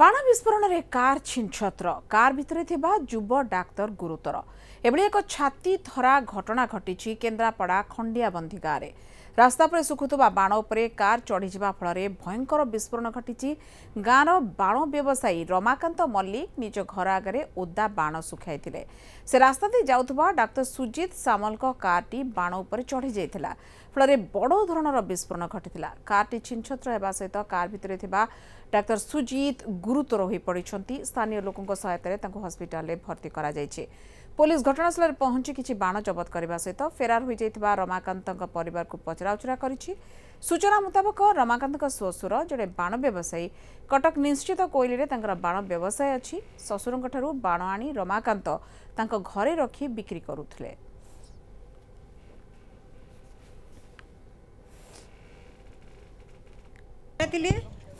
ବାଣ ବିସ୍ଫୋରଣରେ car ଛିନ୍ଛତ୍ର car ଭିତରେ ଥିବା ଯୁବ ଡାକ୍ତର ଗୁରୁତର ଏଭଳି ଏକ ଛାତି ଥରା ଘଟଣା ଘଟିଛି କେନ୍ଦ୍ରାପଡ଼ା ଖଣ୍ଡିଆବନ୍ଧି ଗାଁରେ ରାସ୍ତା ଉପରେ ଶୁଖୁଥିବା ବାଣ ଉପରେ କାର୍ ଚଢ଼ିଯିବା ଫଳରେ ଭୟଙ୍କର ବିସ୍ଫୋରଣ ଘଟିଛି ଗାଁର ବାଣ ବ୍ୟବସାୟୀ ରମାକାନ୍ତ ମଲ୍ଲିକ ନିଜ ଘର ଆଗରେ ଓଦା ବାଣ ଶୁଖାଇଥିଲେ ସେ ରାସ୍ତା ଦେଇ ଯାଉଥିବା ଡାକ୍ତର ସୁଜିତ ସାମଲଙ୍କ କାର୍ଟି ବାଣ ଉପରେ ଚଢ଼ିଯାଇଥିଲା ଫଳରେ ବଡ଼ ଧରଣର ବିସ୍ଫୋରଣ ଘଟିଥିଲା କାର୍ଟି ଛିନ୍ଛତ୍ର ହେବା ସହିତ କାର୍ ଭିତରେ ଥିବା ଡାକ୍ତର ସୁଜିତ ଗୁରୁତର ହୋଇପଡ଼ିଛନ୍ତି ସ୍ଥାନୀୟ ଲୋକଙ୍କ ସହାୟତାରେ ତାଙ୍କୁ ହସ୍ପିଟାଲରେ ଭର୍ତ୍ତି କରାଯାଇଛି ପୋଲିସ ଘଟଣାସ୍ଥଳରେ ପହଞ୍ଚି କିଛି ବାଣ ଜବତ କରିବା ସହିତ ଫେରାର ହୋଇଯାଇଥିବା ରମାକାନ୍ତଙ୍କ ପରିବାରକୁ ପଚରାଉଚରା କରିଛି ସୂଚନା ମୁତାବକ ରମାକାନ୍ତଙ୍କ ଶ୍ୱଶୁର ଜଣେ ବାଣ ବ୍ୟବସାୟୀ କଟକ ନିଶ୍ଚିତ କୋଇଲିରେ ତାଙ୍କର ବାଣ ବ୍ୟବସାୟ ଅଛି ଶ୍ୱଶୁରଙ୍କଠାରୁ ବାଣ ଆଣି ରମାକାନ୍ତ ତାଙ୍କ ଘରେ ରଖି ବିକ୍ରି କରୁଥିଲେ ବସିଥିଲି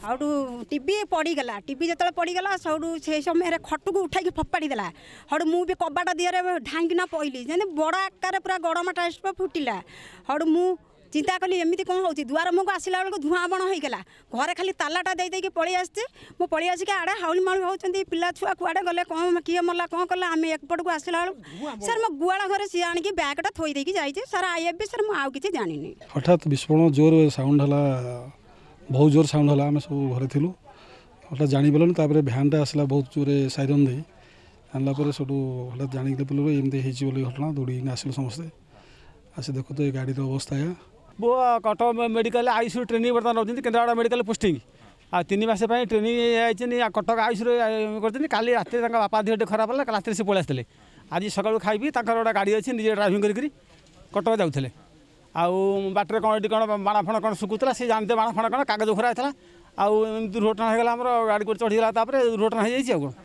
ଆଉଠୁ ଟିଭି ପଡ଼ିଗଲା ଟିଭି ଯେତେବେଳେ ପଡ଼ିଗଲା ସେଇଠୁ ସେଇ ସମୟରେ ଖଟକୁ ଉଠାଇକି ଫୋପାଡ଼ି ଦେଲା ସେଇଠୁ ମୁଁ ବି କବାଟ ଦିହରେ ଢାଙ୍କିନା ପଇଲି ଯେମିତି ବଡ଼ ଆକାରରେ ପୁରା ଗରମ ଟାଇପ୍ର ଫୁଟିଲା ସେଇଠୁ ମୁଁ ଚିନ୍ତା କଲି ଏମିତି କ'ଣ ହେଉଛି ଦୁଆର ମୁହଁକୁ ଆସିଲା ବେଳକୁ ଧୂଆଁ ବଣ ହୋଇଗଲା ଘରେ ଖାଲି ତାଲାଟା ଦେଇଦେଇକି ଦେଇକି ପଳେଇ ଆସିଛି ମୁଁ ପଳେଇ ଆସିକି ଆଡ଼େ ହାଉଳି ମାଉଳି ହେଉଛନ୍ତି ପିଲା ଛୁଆ କୁଆଡ଼େ ଗଲେ କ'ଣ କିଏ ମଲା କ'ଣ କଲା ଆମେ ଏପଟକୁ ଆସିଲା ବେଳକୁ ସାର୍ ମୋ ଗୁଆଳ ଘରେ ସିଏ ଆଣିକି ବ୍ୟାଗ୍ଟା ଥୋଇ ଦେଇକି ଯାଇଛି ସାର୍ ଆଇ ଏବେ ସାର୍ ମୁଁ ଆଉ କିଛି ଜାଣିନି ହଠାତ୍ ବିସ୍ଫୋରଣ ଜୋର ସାଉଣ୍ଡ ହେଲା बहु जोर साउन्ड होला घर हाम्रो जाने पारि त भ्यानटा आसला बहुत जोरे सइरन जानु घटा जाने पैँति घटना दौडिक आस समे आसि दुख त गाडी अवस्था बो कटक मेडिकल आयुषी ट्रेनिङ बर्तनी केन्द्राडा मेडिकल पोस्टिङ तिन मासपि ट्रेनिङ कटक आयुष काति बाहेट खराब पर्ला पल आज सक्लु खाइबिङ गाडी आए ड्राइभिङ गरिक कटक जा ଆଉ ବାଟରେ କ'ଣ ଏଠି କ'ଣ ବାଣ ଫାଣ କ'ଣ ଶୁଖୁଥିଲା ସେ ଜାଣିଥିବେ ବାଣ ଫାଣ କ'ଣ କାଗଜ ଖରା ହେଇଥିଲା ଆଉ ଏମିତି ଦୁର୍ଘଟଣା ହେଇଗଲା ଆମର ଗାଡ଼ି କରି ଚଢ଼ିଗଲା ତାପରେ ଦୁର୍ଘଟଣା ହେଇଯାଇଛି ଆଉ କ'ଣ